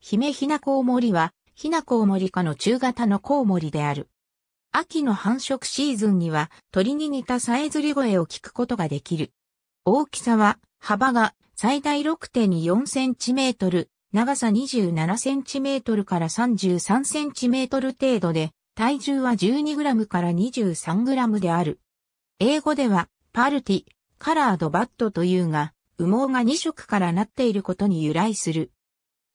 姫ひなコウモリは、ひなコウモリ科の中型のコウモリである。秋の繁殖シーズンには鳥に似たさえずり声を聞くことができる。大きさは幅が最大6.4センチメートル、長さ27センチメートルから33センチメートル程度で、体重は12グラムから23グラムである。英語ではパルティ、カラードバットというが、羽毛が2色からなっていることに由来する。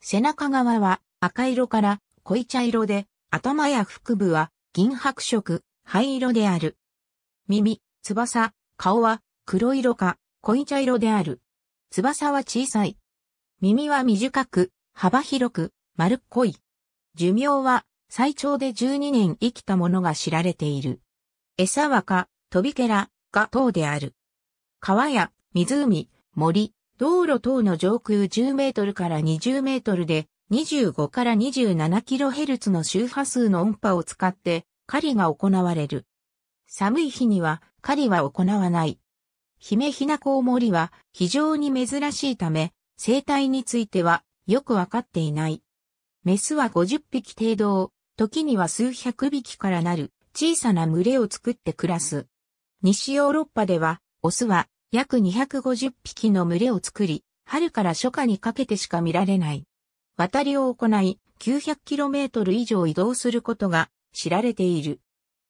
背中側は赤色から濃い茶色で、頭や腹部は銀白色、灰色である。耳、翼、顔は黒色か濃い茶色である。翼は小さい。耳は短く、幅広く、丸っこい。寿命は最長で12年生きたものが知られている。餌はか、飛びケラ、が等である。川や湖、森、道路等の上空10メートルから20メートルで25から27キロヘルツの周波数の音波を使って狩りが行われる。寒い日には狩りは行わない。姫ひなコウモリは非常に珍しいため、生態についてはよくわかっていない。メスは50匹程度を、時には数百匹からなる小さな群れを作って暮らす。西ヨーロッパでは、オスは約250匹の群れを作り、春から初夏にかけてしか見られない。渡りを行い、900km 以上移動することが知られている。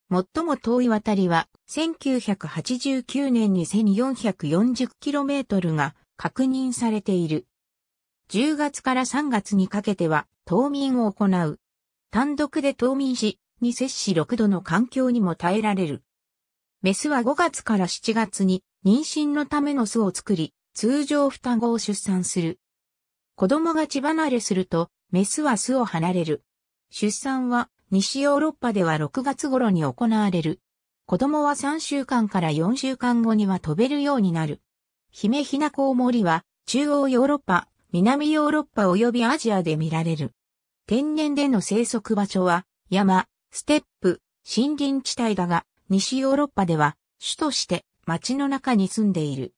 最も遠い渡りは、1989年に 1440km が確認されている。10月から3月にかけては、冬眠を行う。単独で冬眠し、に摂氏6度の環境にも耐えられる。メスは5月から7月に妊娠のための巣を作り、通常双子を出産する。子供が血離れすると、メスは巣を離れる。出産は、西ヨーロッパでは6月頃に行われる。子供は3週間から4週間後には飛べるようになる。メひなコウモリは、中央ヨーロッパ、南ヨーロッパ及びアジアで見られる。天然での生息場所は、山、ステップ、森林地帯だが、西ヨーロッパでは、種として街の中に住んでいる。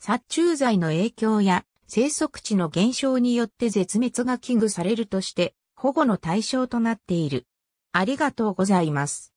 殺虫剤の影響や生息地の減少によって絶滅が危惧されるとして保護の対象となっている。ありがとうございます。